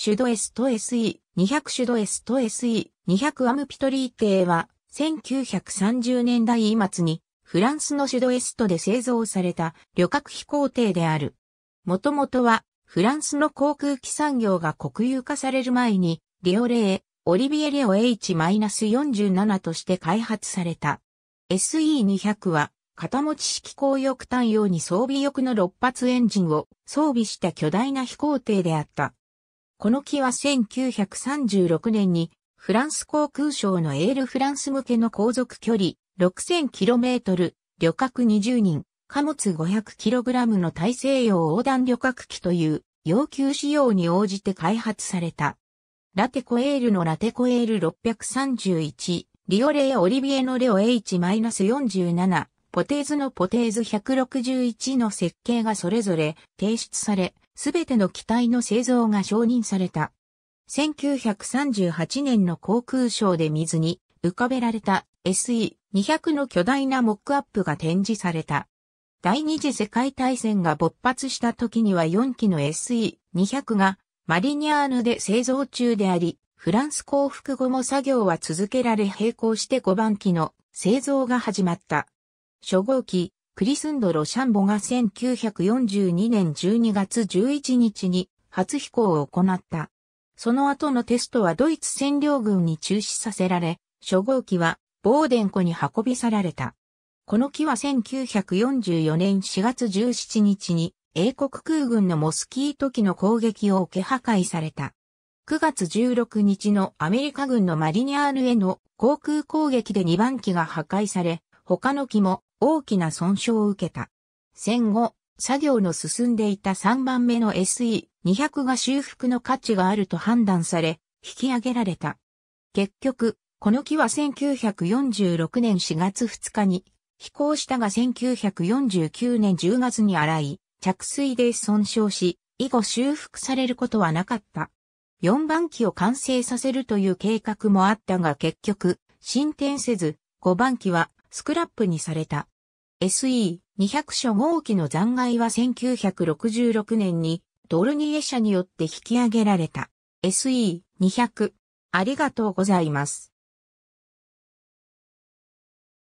シュドエスト SE、200シュドエスト SE、200アムピトリーテは、1930年代末に、フランスのシュドエストで製造された旅客飛行艇である。もともとは、フランスの航空機産業が国有化される前に、リオレー、オリビエレオ H-47 として開発された。SE200 は、片持ち式高翼単用に装備翼の6発エンジンを装備した巨大な飛行艇であった。この機は1936年にフランス航空省のエールフランス向けの航続距離 6000km、旅客20人、貨物 500kg の大西洋横断旅客機という要求仕様に応じて開発された。ラテコエールのラテコエール631、リオレイオリビエのレオ H-47、ポテーズのポテーズ161の設計がそれぞれ提出され、すべての機体の製造が承認された。1938年の航空ショーで水に浮かべられた SE200 の巨大なモックアップが展示された。第二次世界大戦が勃発した時には4機の SE200 がマリニャーヌで製造中であり、フランス降伏後も作業は続けられ並行して5番機の製造が始まった。初号機クリスンド・ロシャンボが1942年12月11日に初飛行を行った。その後のテストはドイツ占領軍に中止させられ、初号機はボーデン湖に運び去られた。この機は1944年4月17日に英国空軍のモスキート機の攻撃を受け破壊された。9月16日のアメリカ軍のマリニャールへの航空攻撃で2番機が破壊され、他の機も大きな損傷を受けた。戦後、作業の進んでいた3番目の SE200 が修復の価値があると判断され、引き上げられた。結局、この機は1946年4月2日に飛行したが1949年10月に洗い、着水で損傷し、以後修復されることはなかった。4番機を完成させるという計画もあったが結局、進展せず、5番機はスクラップにされた。SE200 初号機の残骸は1966年にドルニエ社によって引き上げられた。SE200 ありがとうございます。